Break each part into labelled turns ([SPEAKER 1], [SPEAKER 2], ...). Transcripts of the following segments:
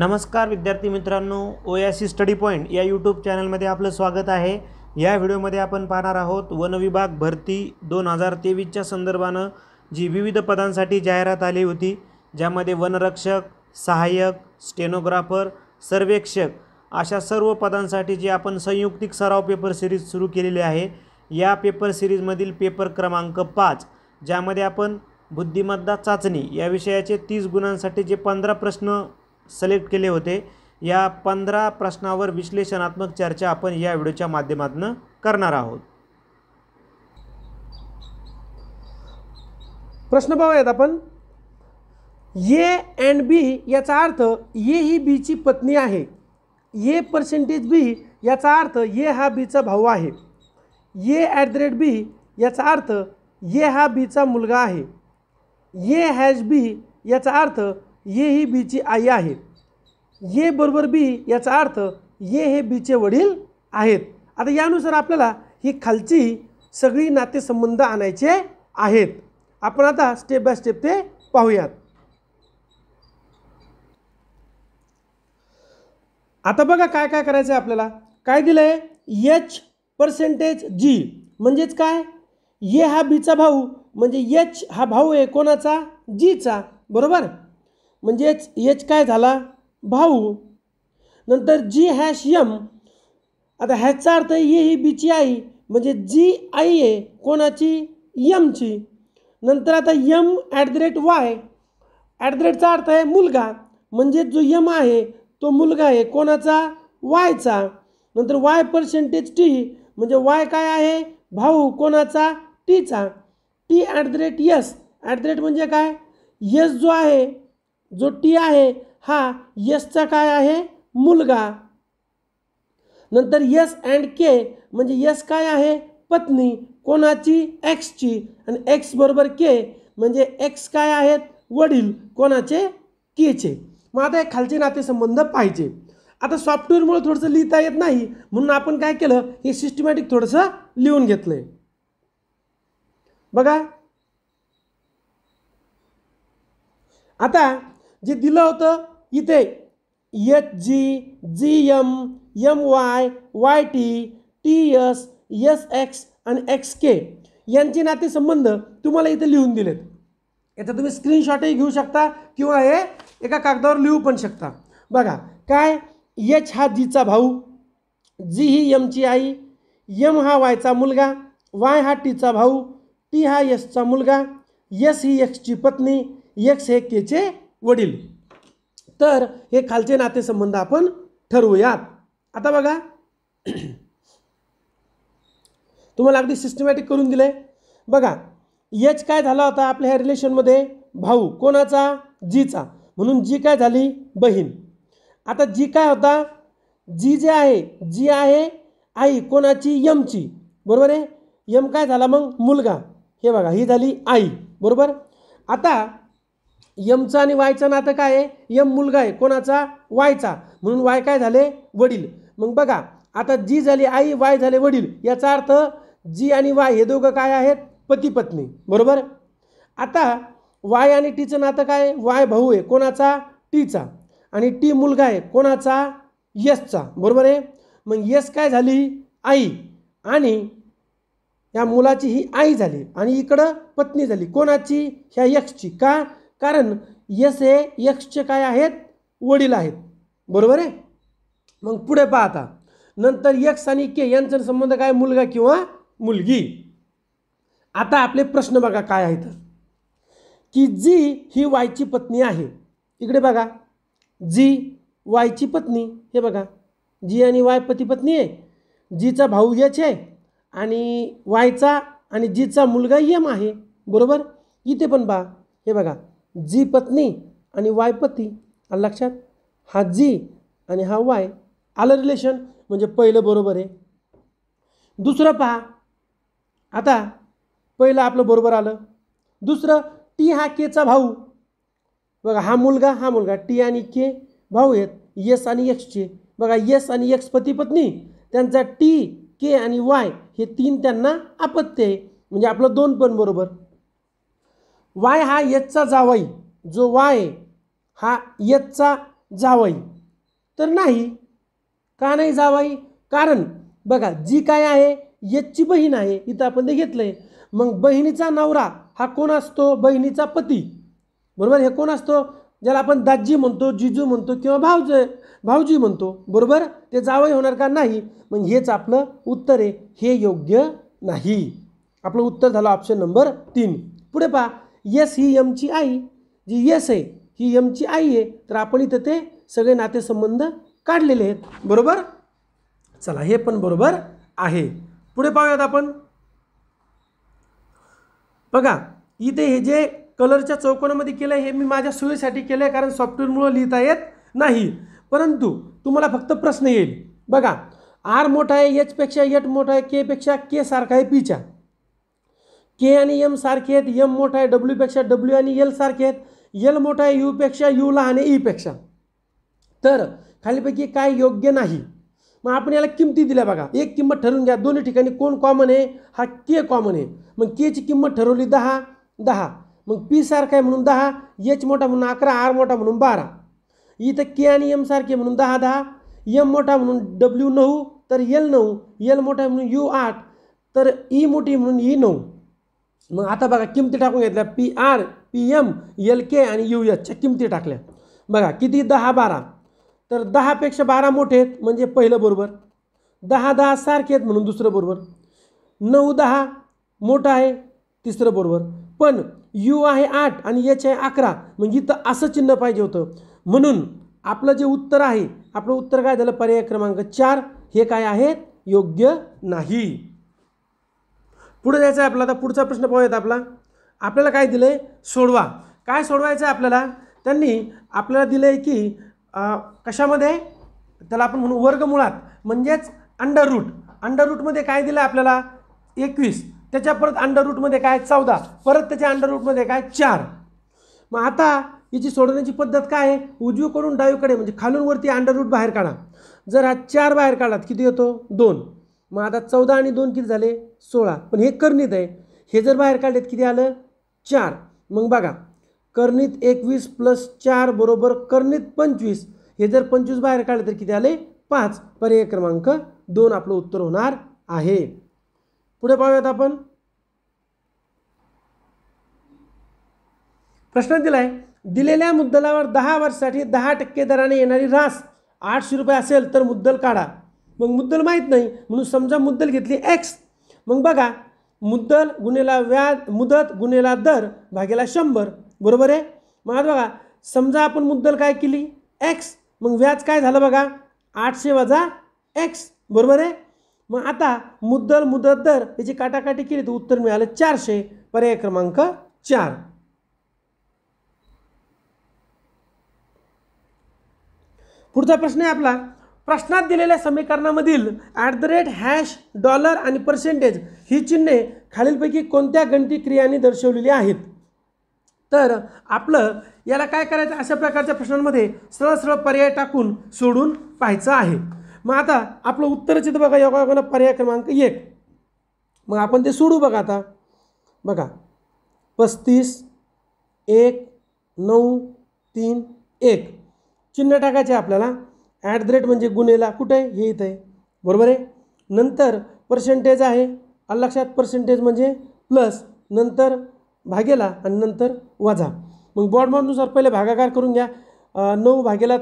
[SPEAKER 1] नमस्कार विद्यार्थी मित्रांनो सी स्टडी पॉईंट या यूट्यूब चॅनलमध्ये आपलं स्वागत आहे या व्हिडिओमध्ये आपण पाहणार आहोत वन विभाग भरती दोन हजार तेवीसच्या संदर्भानं जी विविध पदांसाठी जाहिरात आली होती ज्यामध्ये वनरक्षक सहाय्यक स्टेनोग्राफर सर्वेक्षक अशा सर्व पदांसाठी जे आपण संयुक्तिक सराव पेपर सिरीज सुरू केलेली आहे या पेपर सिरीजमधील पेपर क्रमांक पाच ज्यामध्ये आपण बुद्धिमत्ता चाचणी या विषयाचे तीस गुणांसाठी जे पंधरा प्रश्न सिलेक्ट केले होते या पंधरा प्रश्नावर विश्लेषणात्मक चर्चा आपण या व्हिडिओच्या माध्यमातून करणार आहोत
[SPEAKER 2] प्रश्न पाहूयात आपण ए अँड बी याचा अर्थ ये ही बीची पत्नी आहे ए पर्सेंटेज बी याचा अर्थ ये हा बीचा भाऊ आहे ये ॲट द रेट बी याचा अर्थ ये हा बीचा मुलगा आहे ये हॅज बी याचा अर्थ ये ही बीची आई आहे ये बरोबर बी याचा अर्थ ये हे बीचे वडील आहेत आता यानुसार आपल्याला ही खालची सगळी नातेसंबंध आणायचे आहेत आपण आता स्टेप बाय स्टेप ते पाहूयात आता बघा काय काय करायचं आहे आपल्याला काय दिलं आहे एच परसेंटेज जी म्हणजेच काय ये हा बीचा भाऊ म्हणजे एच हा भाऊ आहे कोणाचा जीचा बरोबर म्हणजेच एच काय झाला भाऊ नंतर जी हॅश यम आता ह्याचा अर्थ ये ही बीची आई म्हणजे जी आई आहे कोणाची यमची नंतर आता M at the rate Y at the रेटचा अर्थ आहे मुलगा म्हणजे जो यम आहे तो मुलगा आहे कोणाचा वायचा नंतर वाय पर्सेंटेज टी म्हणजे वाय काय आहे भाऊ कोणाचा टीचा T at the rate S at the rate म्हणजे काय यस जो आहे जो टी आहे हा यसचा काय आहे मुलगा नंतर यस अँड के म्हणजे यस काय आहे पत्नी कोणाची एक्सची आणि एक्स बरोबर के म्हणजे एक्स काय आहेत वडील कोणाचे केचे मग आता हे खालचे नातेसंबंध पाहिजे आता मुळे थोडंसं लिहिता येत नाही म्हणून आपण काय केलं हे सिस्टमॅटिक थोडंसं लिहून घेतलं बघा आता जे दिलं होतं इथे H G G M M Y Y T T S S X आणि एक्स के यांचे नातेसंबंध तुम्हाला इथे लिहून दिलेत याचा तुम्ही स्क्रीनशॉटही घेऊ शकता किंवा हे एका कागदावर लिहू पण शकता बघा काय एच हा जीचा भाऊ जी ही यमची आई यम हा वायचा मुलगा वाय हा टीचा भाऊ टी हा यसचा मुलगा यस ही एक्सची पत्नी यक्स हे केचे वडील तर हे खालचे नातेसंबंध आपण ठरवूयात आता बघा तुम्हाला अगदी सिस्टमॅटिक करून दिले बघा यच काय झाला होता आपल्या ह्या रिलेशनमध्ये भाऊ कोणाचा जीचा म्हणून जी काय झाली बहीण आता जी काय होता जी जे आहे जी आहे आई कोणाची यमची बरोबर आहे यम काय झाला मग मुलगा हे बघा ही झाली आई बरोबर आता यमचं आणि वायचं नातं काय आहे यम मुलगा आहे कोणाचा वायचा म्हणून वाय काय झाले वडील मग बघा आता जी झाली आई वाय झाले वडील याचा अर्थ जी आणि वाय हे दोघं काय आहेत पती पत्नी बरोबर आता वाय आणि टीचं नातं काय वाय भाऊ आहे कोणाचा टीचा आणि टी मुलगा आहे कोणाचा यसचा बरोबर आहे मग यस काय झाली आई आणि या मुलाची ही आई झाली आणि इकडं पत्नी झाली कोणाची ह्या यक्षची का कारण यस हे यक्षचे काय आहेत वडील आहेत बरोबर आहे मग पुढे पाहता नंतर यक्ष आणि के यांचा संबंध काय मुलगा किंवा मुलगी आता आपले प्रश्न बघा काय आहेत की जी ही वायची पत्नी आहे इकडे बघा जी वायची पत्नी हे बघा जी आणि वाय पती पत्नी आहे जीचा भाऊ यच आहे आणि वायचा आणि जीचा मुलगा यम आहे बरोबर इथे पण बा हे बघा जी पत्नी आणि वाय पती आलं लक्षात हा जी आणि हा वाय आलं रिलेशन म्हणजे पहिलं बरोबर आहे दुसरं पहा आता पहिलं आपलं बरोबर आलं दुसरं टी हा केचा भाऊ बघा हा मुलगा हा मुलगा टी आणि के भाऊ आहेत येस आणि एक्सचे बघा येस आणि एक्स पती पत्नी त्यांचा टी के आणि वाय हे तीन त्यांना आपत्य आहे म्हणजे आपलं दोन पण बरोबर वाय हा येतचा जावई जो वाय हा यचचा जावई तर नाही का नाही जावाई कारण बघा जी काय आहे यचची बहीण आहे इथं आपण ते घेतलं आहे मग बहिणीचा नवरा हा कोण असतो बहिणीचा पती बरोबर हे कोण असतो ज्याला आपण दाजी म्हणतो जिजू म्हणतो किंवा भाऊज भाऊजी म्हणतो बरोबर ते जावई होणार का नाही मग हेच आपलं उत्तर आहे हे योग्य नाही आपलं उत्तर झालं ऑप्शन नंबर तीन पुढे पहा yes he यमची I G yes आहे ही यमची आई आहे तर आपण इथं ते सगळे नातेसंबंध काढलेले आहेत बरोबर चला हे पण बरोबर आहे पुढे पाहूयात आपण बघा इथे हे जे कलरच्या चौकोनामध्ये केलं आहे हे मी माझ्या सोयीसाठी केलं आहे कारण सॉफ्टवेअरमुळं लिहिता येत नाही परंतु तुम्हाला फक्त प्रश्न येईल बघा आर मोठा आहे पेक्षा एट मोठा आहे केपेक्षा के सारखा आहे पीच्या के आणि एम सारखे आहेत एम मोठा आहे डब्ल्यूपेक्षा डब्ल्यू आणि एल सारखे आहेत एल मोठा आहे यूपेक्षा यू लहान आहे ईपेक्षा e तर खालीपैकी काय योग्य नाही मग आपण याला किमती दिल्या बघा एक किंमत ठरवून घ्या दोन्ही ठिकाणी कोण कॉमन आहे हा के कॉमन आहे मग केची किंमत ठरवली दहा दहा मग पी सारखा आहे म्हणून दहा एच मोठा म्हणून अकरा आर मोठा म्हणून बारा इथं के आणि एम सारखे म्हणून दहा दहा एम मोठा म्हणून डब्ल्यू नऊ तर एल नऊ एल मोठा म्हणून यू आठ तर ई e मोठी म्हणून ई e नऊ मग आता बघा किमती टाकून घेतल्या P R P M L K आणि यू एचच्या किमती टाकल्या बघा किती दहा बारा तर दहापेक्षा बारा मोठे आहेत म्हणजे पहिलं बरोबर दहा दहा सारखे आहेत म्हणून दुसरं बरोबर नऊ दहा मोठं आहे तिसरं बरोबर पण यू आहे आठ आणि एच आहे अकरा म्हणजे इथं असं चिन्ह पाहिजे होतं म्हणून आपलं जे उत्तर आहे आपलं उत्तर काय झालं पर्याय क्रमांक चार हे काय आहेत योग्य नाही पुढे जायचं आहे आपला आता पुढचा प्रश्न पाहूयात आपला आपल्याला काय दिलं आहे सोडवा काय सोडवायचं आहे आपल्याला त्यांनी आपल्याला दिलं आहे की कशामध्ये त्याला आपण म्हणू वर्गमुळात म्हणजेच अंडर रूट अंडर रूटमध्ये काय दिलं आपल्याला एकवीस त्याच्या परत अंडर रूटमध्ये काय चौदा परत त्याच्या अंडर रूटमध्ये काय चार मग आता याची सोडवण्याची पद्धत काय आहे उजवीकडून डावीकडे म्हणजे खालून वरती अंडर रूट बाहेर काढा जर हा चार बाहेर काढलात किती येतो दोन मग आता चौदा आणि दोन किती झाले सोळा पण हे करणीत आहे हे जर बाहेर काढलेत किती आलं चार मग बघा करणीत एकवीस प्लस चार बरोबर करणीत पंचवीस हे जर पंचवीस बाहेर काढले तर किती आले पाच पर्याय क्रमांक दोन आपलं उत्तर होणार आहे पुढे पाहूयात आपण प्रश्न दिला आहे दिलेल्या मुद्दलावर दहा वर्षासाठी दहा टक्के दराने येणारी रास आठशे रुपये असेल तर मुद्दल काढा मग मुद्दल माहीत नाही म्हणून समजा मुद्दल घेतली एक्स मग बघा मुद्दल गुन्हेला व्याज मुदत गुन्हेला दर भागेला शंभर बरोबर आहे मग आता बघा समजा आपण मुद्दल काय केली एक्स मग व्याज काय झालं बघा आठशे वजा एक्स बरोबर आहे मग आता मुद्दल मुदत दर याची काटाकाटी केली तर उत्तर मिळालं चारशे पर्याय क्रमांक चार पुढचा प्रश्न आहे आपला प्रश्नात दिलेल्या समीकरणामधील at the rate hash dollar आणि पर्सेंटेज ही चिन्हे खालीलपैकी कोणत्या गणिती क्रियांनी दर्शवलेली आहेत तर आपलं याला काय करायचं अशा प्रकारच्या प्रश्नांमध्ये सरळ सरळ पर्याय टाकून सोडून पाहायचं आहे मग आता आपलं उत्तर चित्र बघा योगायोगानं पर्याय क्रमांक एक मग आपण ते सोडू बघा आता बघा पस्तीस एक नऊ तीन एक चिन्ह टाकायचे आपल्याला ॲट द रेट म्हणजे गुन्हेला कुठं आहे हे इथं आहे बरोबर आहे नंतर पर्सेंटेज आहे लक्षात पर्सेंटेज म्हणजे प्लस नंतर भागेला आणि नंतर वजा मग बॉडमॉडनुसार पहिले भागाकार करून घ्या नऊ भागेला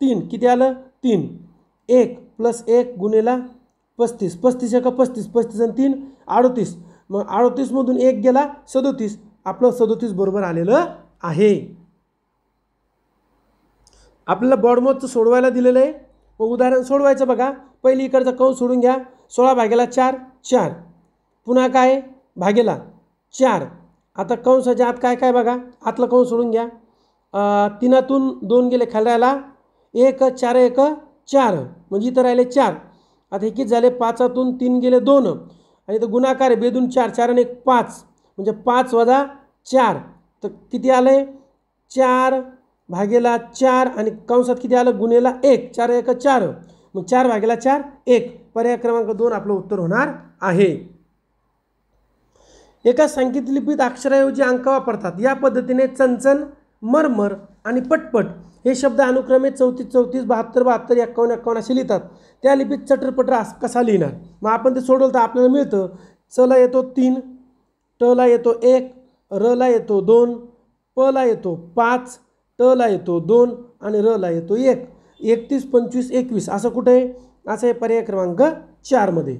[SPEAKER 2] तीन किती आलं तीन एक प्लस एक गुन्हेला पस्तीस पस्तीस एका पस्तीस पस्तीस आणि तीन अडोतीस मग अडोतीसमधून एक गेला सदोतीस आपलं सदोतीस बरोबर आलेलं आहे आपल्याला बॉडमोजचं सोडवायला दिलेलं आहे मग उदाहरण सोडवायचं बघा पहिली इकडचा कौ सोडून घ्या सोळा भागेला चार चार पुन्हा काय भागेला चार आता कंसाच्या आत काय काय बघा आतलं कंस सोडून घ्या तिनातून दोन गेले खाली राहिला एक चार एक चार म्हणजे इथं राहिले चार आता हे किती झाले पाचातून तीन गेले दोन आणि तर गुणाकार आहे बेदून चार चार आणि एक पाच म्हणजे पाच वजा चार तर किती आलं आहे चार भागेला चार आणि कंसात किती आलं गुन्हेला एक चार एक चार मग चार भागेला चार एक पर्याय क्रमांक दोन आपलं उत्तर होणार आहे एका संगीत लिपीत अक्षराऐवजी अंक वापरतात या पद्धतीने चंचन मरमर आणि पटपट हे शब्द अनुक्रमे चौतीस चौतीस बहात्तर बहात्तर एक्कावन्न एक्कावन्न असे लिहितात त्या लिपीत चटरपटर अस कसा लिहिणार मग आपण ते सोडवलं तर आपल्याला मिळतं चला येतो तीन टला येतो एक रला येतो दोन पला येतो पाच टला येतो दोन आणि रला येतो एक एकतीस पंचवीस एकवीस असं कुठं आहे असं आहे पर्याय क्रमांक चारमध्ये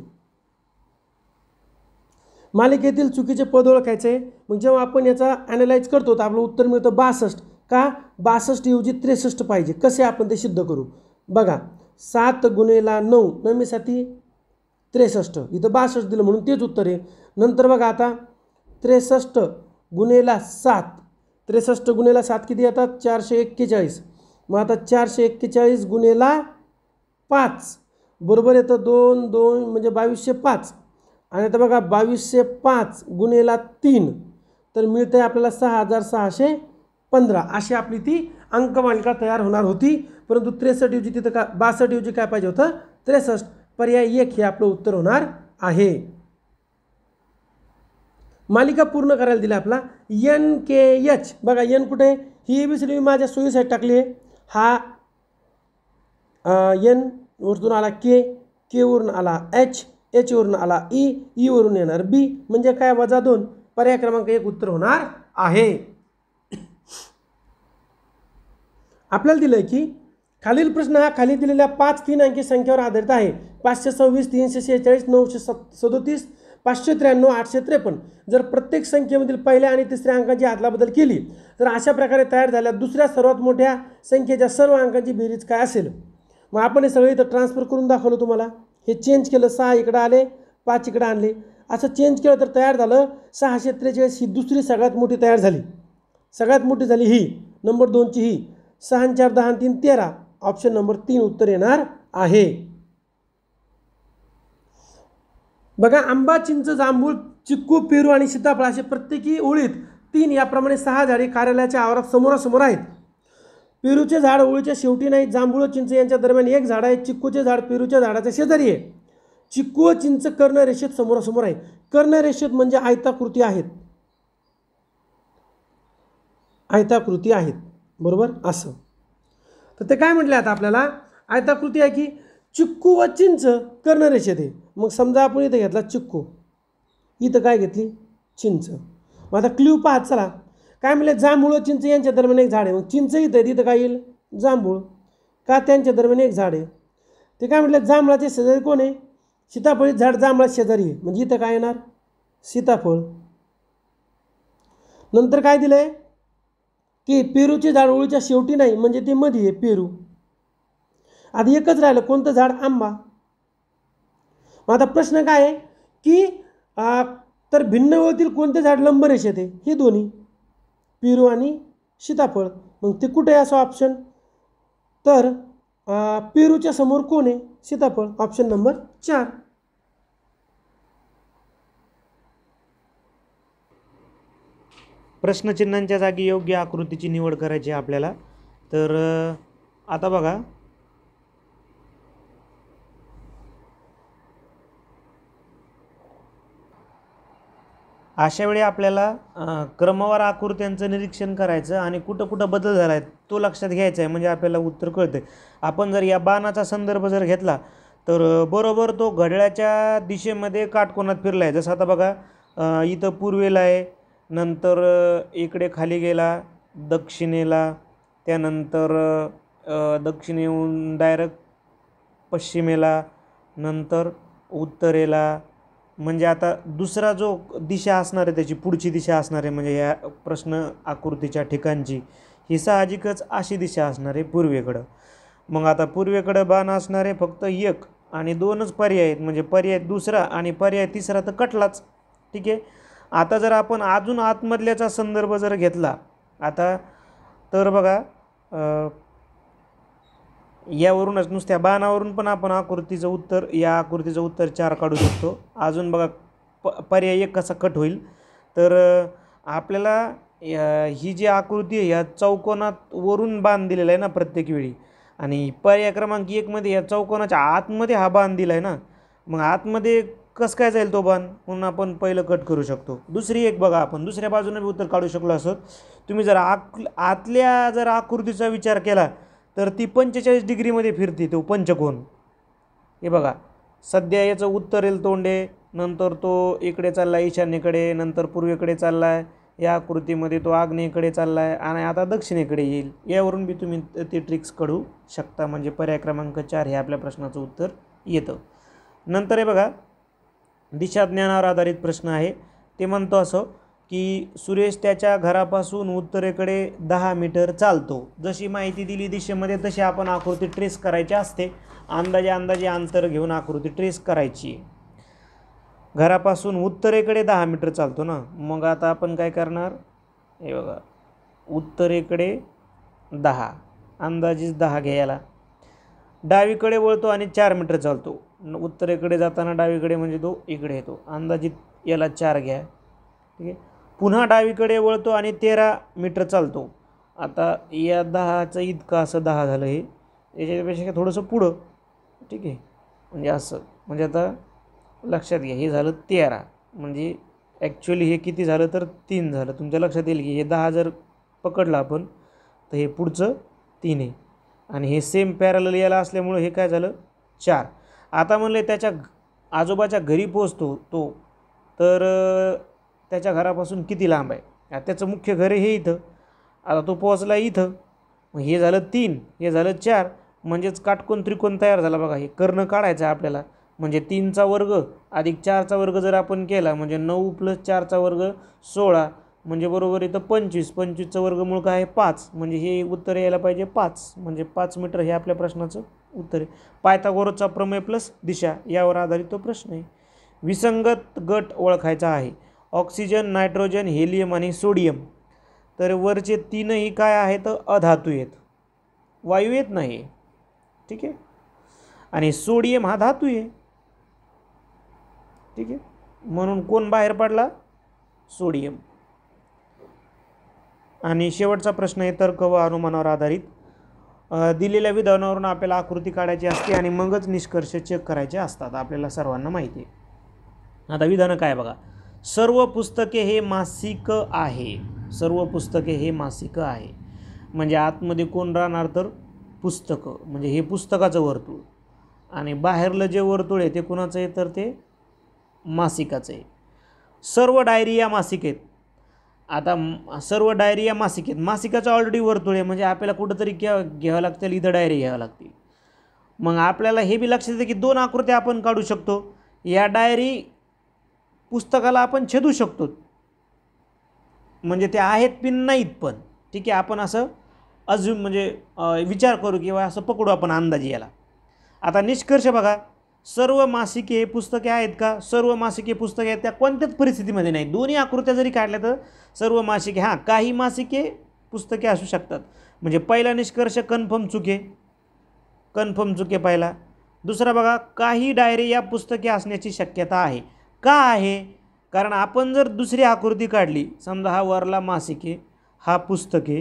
[SPEAKER 2] मालिकेतील चुकीचे पद ओळखायचे आहे मग जेव्हा आपण याचा ॲनालाइज करतो तर आपलं उत्तर मिळतं बासष्ट का बासष्ट ऐवजी त्रेसष्ट पाहिजे कसे आपण ते सिद्ध करू बघा सात गुन्हेला नऊ नमीसाठी त्रेसष्ट इथं बासष्ट दिलं म्हणून तेच उत्तर आहे नंतर बघा आता त्रेसष्ट गुन्हेला सात त्रेसष्ट गुन्हेला सात किती येतात चारशे एक्केचाळीस मग आता चारशे एक्केचाळीस गुन्हेला पाच बरोबर येतं दोन दोन म्हणजे बावीसशे पाच आणि आता बघा बावीसशे पाच गुन्हेला तीन तर मिळतं आहे आपल्याला सहा हजार सहाशे पंधरा अशी आपली ती अंकमालिका तयार होणार होती परंतु त्रेसष्ट युजी तिथं का बासष्ट युजी काय पाहिजे होतं त्रेसष्ट पर्याय एक हे आपलं उत्तर होणार आहे मालिका पूर्ण करायला दिला आपला एन के एच बघा एन कुठे ही ए बी सी डी मी माझ्या सोयीसाठी टाकली आहे हा एन वरतून आला के केवरून आला एच एचवरून आला ई e, ईवरून e येणार बी म्हणजे काय वजा दोन पर्याय क्रमांक एक उत्तर होणार आहे आपल्याला दिलं की खालील प्रश्न हा खाली दिलेल्या पाच तीन अंकी संख्येवर आधारित आहे पाचशे सव्वीस तीनशे शेहेचाळीस नऊशे सदोतीस पाचशे त्र्याण्णव आठशे त्रेपन्न जर प्रत्येक संख्येमधील पहिल्या आणि तिसऱ्या अंकांची आदलाबदल केली तर अशा प्रकारे तयार झाल्या दुसऱ्या सर्वात मोठ्या संख्येच्या सर्व अंकांची बेरीज काय असेल मग आपण हे सगळं इथं ट्रान्सफर करून दाखवलं तुम्हाला हे चेंज केलं सहा इकडं आले पाच इकडं आणले असं चेंज केलं तर तयार झालं सहाशे त्रेचाळीस ही दुसरी सगळ्यात मोठी तयार झाली सगळ्यात मोठी झाली ही नंबर दोनची ही सहा चार दहा तीन तेरा ऑप्शन नंबर तीन उत्तर येणार आहे बघा आंबा चिंच जांभूळ चिक्कू पेरू आणि सीताफळ असे प्रत्येकी ओळीत तीन याप्रमाणे सहा झाडे कार्यालयाच्या आवारात समोरासमोर आहेत पेरूचे झाड ओळीच्या शेवटी नाही जांभूळ चिंच यांच्या दरम्यान एक झाड आहे चिक्कूचे झाड पेरूच्या झाडाच्या शेजारी आहे चिक्कू व चिंच कर्णरेषेत समोरासमोर आहे कर्ण रेषेत म्हणजे आयताकृती आहेत आयताकृती आहेत बरोबर असं तर ते काय म्हटले आता आपल्याला आयताकृती आहे की चिक्कू व चिंच कर्णरेषेत आहे मग समजा आपण इथं घेतला चिक्कू इथं काय घेतली चिंच मग आता क्ल्यू पाहत चला काय म्हणले जांभूळ व चिंच यांच्या दरम्यान एक झाड आहे मग चिंच इथं तिथं काय येईल जांभूळ का त्यांच्या दरम्यान एक झाड आहे ते काय म्हटलं जांभळाचे शेजारी कोण आहे सीताफळी झाड जांभळा शेजारी आहे म्हणजे इथं काय येणार सीताफळ नंतर काय दिलं आहे की पेरूचे झाड ओळीच्या शेवटी नाही म्हणजे ते मध्ये आहे पेरू आधी एकच राहिलं कोणतं झाड आंबा मग आता प्रश्न काय आहे की आ, तर भिन्न वेळतील कोणते झाड लंबरेषेत येते हे दोन्ही पेरू आणि सीताफळ मग ते कुठे आहे असं ऑप्शन तर पेरूच्या समोर कोण आहे सीताफळ ऑप्शन नंबर चार
[SPEAKER 1] प्रश्नचिन्हांच्या जागी योग्य आकृतीची निवड करायची आपल्याला तर आता बघा अशावेळी आपल्याला क्रमवार आकृत्यांचं निरीक्षण करायचं आणि कुठं कुठं बदल झाला आहे तो लक्षात घ्यायचा आहे म्हणजे आपल्याला उत्तर कळतं आपण जर या बाणाचा संदर्भ जर घेतला तर बरोबर तो घड्याळाच्या दिशेमध्ये काटकोनात फिरला आहे जसं आता बघा इथं पूर्वेला आहे नंतर इकडे खाली गेला दक्षिणेला त्यानंतर दक्षिणेहून डायरेक्ट पश्चिमेला नंतर उत्तरेला म्हणजे आता दुसरा जो दिशा असणार आहे त्याची पुढची दिशा असणार आहे म्हणजे या प्रश्न आकृतीच्या ठिकाणची ही साहजिकच अशी दिशा असणार आहे पूर्वेकडं मग आता पूर्वेकडं बाण असणार आहे फक्त एक आणि दोनच पर्याय आहेत म्हणजे पर्याय दुसरा आणि पर्याय तिसरा तर कटलाच ठीक आहे आता जर आपण अजून आतमधल्याचा संदर्भ जर घेतला आता तर बघा यावरूनच नुसत्या बाणावरून पण आपण आकृतीचं उत्तर या आकृतीचं उत्तर चार काढू शकतो अजून बघा प पर्याय एक कसा कट होईल तर आपल्याला ही जी आकृती आहे या चौकोनात वरून बाण दिलेला आहे ना प्रत्येक वेळी आणि पर्याय क्रमांक एकमध्ये या चौकोनाच्या आतमध्ये हा बांध दिला आहे ना मग आतमध्ये कसं काय जाईल तो बाण म्हणून आपण पहिलं कट करू शकतो दुसरी एक बघा आपण दुसऱ्या बाजूने उत्तर काढू शकलो असत तुम्ही जर आक आतल्या जर आकृतीचा विचार केला तर ती पंचेचाळीस डिग्रीमध्ये फिरते तो पंचकोन हे बघा सध्या याचं उत्तरेल तोंडे नंतर तो इकडे चालला आहे ईशान्येकडे नंतर पूर्वेकडे चालला आहे या आकृतीमध्ये तो आग्नेकडे चालला आहे आणि आता दक्षिणेकडे येईल यावरून बी तुम्ही ते ट्रिक्स कळू शकता म्हणजे पर्याय क्रमांक चार हे आपल्या प्रश्नाचं उत्तर येतं नंतर हे बघा दिशाज्ञानावर आधारित प्रश्न आहे ते म्हणतो असं की सुरेश त्याच्या घरापासून उत्तरेकडे दहा मीटर चालतो जशी माहिती दिली दिशेमध्ये तशी आपण आकृती ट्रेस करायची असते अंदाजे अंदाजे अंतर घेऊन आकृती ट्रेस करायची घरापासून उत्तरेकडे दहा मीटर चालतो ना मग आता आपण काय करणार हे बघा उत्तरेकडे दहा अंदाजेच दहा घ्यायला डावीकडे वळतो आणि चार मीटर चालतो उत्तरेकडे जाताना डावीकडे म्हणजे तो इकडे येतो अंदाजित याला चार घ्या ठीक आहे पुन्हा डावीकडे वळतो आणि तेरा मीटर चालतो आता या दहाचं इतकं असं दहा झालं हे याच्यापेक्षा थोडंसं पुढं ठीक आहे म्हणजे असं म्हणजे आता लक्षात घ्या हे झालं तेरा म्हणजे ॲक्च्युली हे किती झालं तर तीन झालं तुमच्या लक्षात येईल की हे दहा जर पकडलं आपण तर हे पुढचं तीन आहे आणि हे सेम पॅरल याला असल्यामुळं हे काय झालं चार आता म्हणले त्याच्या आजोबाच्या घरी पोचतो तो तर त्याच्या घरापासून किती लांब आहे त्याचं मुख्य घर हे इथं आता तो पोहोचला इथं मग हे झालं तीन हे झालं चार म्हणजेच काटकोण त्रिकोण तयार झाला बघा हे कर्ण काढायचं आपल्याला म्हणजे तीनचा वर्ग अधिक चारचा वर्ग जर आपण केला म्हणजे नऊ प्लस चारचा वर्ग सोळा म्हणजे बरोबर इथं पंचवीस पंचवीसचं वर्गमूळ काय आहे पाच म्हणजे हे उत्तर यायला पाहिजे पाच म्हणजे पाच मीटर हे आपल्या प्रश्नाचं उत्तर आहे पायथागोरसचा प्रमेय प्लस दिशा यावर आधारित तो प्रश्न आहे विसंगत गट ओळखायचा आहे ऑक्सिजन नायट्रोजन हेलियम आणि सोडियम तर वरचे तीनही काय आहेत अधातू आहेत वायू येत नाही ठीक आहे आणि सोडियम हा धातू आहे ठीक आहे म्हणून कोण बाहेर पडला सोडियम आणि शेवटचा प्रश्न आहे तर्क व अनुमानावर आधारित दिलेल्या विधानावरून आपल्याला आकृती काढायची असते आणि मगच निष्कर्ष चेक करायचे असतात आपल्याला सर्वांना माहिती आहे आता विधानं काय बघा सर्व पुस्तके हे मासिक आहे सर्व पुस्तके हे मासिक आहे म्हणजे आतमध्ये कोण राहणार तर पुस्तकं म्हणजे हे पुस्तकाचं वर्तुळ आणि बाहेरलं जे वर्तुळ आहे ते कुणाचं आहे तर ते मासिकाचं आहे सर्व डायरी या मासिक आहेत आता सर्व डायरी या मासिक आहेत मासिकाचं ऑलरेडी वर्तुळ आहे म्हणजे आपल्याला कुठंतरी घ्या घ्यावं लागतील इथं डायरी घ्यावं लागतील मग आपल्याला हे बी लक्षात येतं की दोन आकृत्या आपण काढू शकतो या डायरी पुस्तकाला आपण छेदू शकतो म्हणजे ते आहेत पिन नाहीत पण ठीक आहे आपण असं अजून म्हणजे विचार करू किंवा असं पकडू आपण अंदाजे याला आता निष्कर्ष बघा सर्व मासिके पुस्तके आहेत का सर्व मासिके पुस्तके आहेत त्या कोणत्याच परिस्थितीमध्ये नाही दोन्ही आकृत्या जरी काढल्या तर सर्व मासिके हां काही मासिके पुस्तके असू शकतात म्हणजे पहिला निष्कर्ष कन्फर्म चुके कन्फर्म चुके पहिला दुसरा बघा काही डायरी या पुस्तके असण्याची शक्यता आहे का आहे कारण आपण जर दुसरी आकृती काढली समजा हा वरला मासिके हा पुस्तके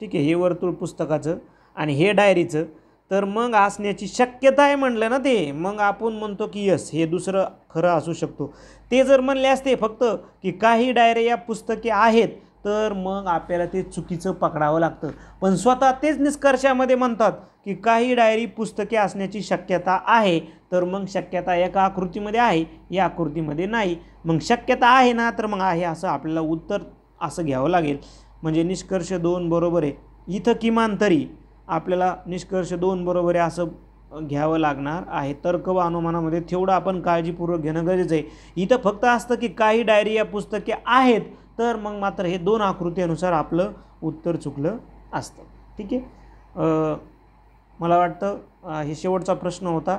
[SPEAKER 1] ठीक आहे हे वर्तुळ पुस्तकाचं आणि हे डायरीचं तर मग असण्याची शक्यता आहे म्हणलं ना ते मग आपण म्हणतो की यस हे दुसरं खरं असू शकतो ते जर म्हणले असते फक्त की काही डायऱ्या या पुस्तके आहेत तर मग आपल्याला ते चुकीचं पकडावं लागतं पण स्वतः तेच निष्कर्षामध्ये म्हणतात की काही डायरी पुस्तके असण्याची शक्यता आहे तर मग शक्यता एका आकृतीमध्ये आहे या आकृतीमध्ये नाही मग शक्यता आहे ना तर मग आहे असं आपल्याला उत्तर असं घ्यावं लागेल म्हणजे निष्कर्ष दोन बरोबर आहे इथं किमान तरी आपल्याला निष्कर्ष दोन बरोबर आहे असं घ्यावं लागणार आहे तर्क व अनुमानामध्ये तेवढं आपण काळजीपूर्वक घेणं गरजेचं आहे इथं फक्त असतं की काही डायरी या पुस्तके आहेत तर मग मात्र हे दोन आकृतीनुसार आपलं उत्तर चुकलं असतं ठीक आहे मला वाटतं हे शेवटचा प्रश्न होता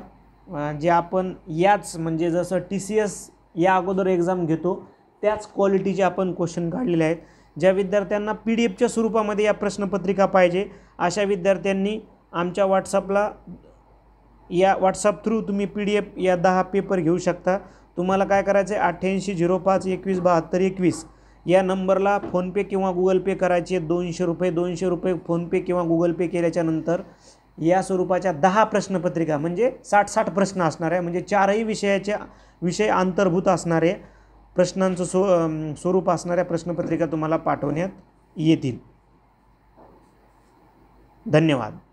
[SPEAKER 1] जे आपण याच म्हणजे जसं टी सी एस या अगोदर एक्झाम घेतो त्याच क्वालिटीचे आपण क्वेश्चन काढलेले आहेत ज्या विद्यार्थ्यांना पी डी एफच्या स्वरूपामध्ये या प्रश्नपत्रिका पाहिजे अशा विद्यार्थ्यांनी आमच्या व्हॉट्सअपला या व्हॉट्सअप थ्रू तुम्ही पी डी एफ या दहा पेपर घेऊ शकता तुम्हाला काय करायचं आहे अठ्ठ्याऐंशी झिरो पाच एकवीस बहात्तर एकवीस या नंबरला फोनपे किंवा गुगल पे करायचे दोनशे रुपये दोनशे रुपये फोनपे किंवा गुगल पे केल्याच्यानंतर या स्वरूपाच्या दहा प्रश्नपत्रिका म्हणजे साठ साठ प्रश्न असणार आहे म्हणजे चारही विषयाच्या विषय अंतर्भूत असणारे प्रश्नांचं स्व स्वरूप असणाऱ्या प्रश्नपत्रिका तुम्हाला पाठवण्यात येतील धन्यवाद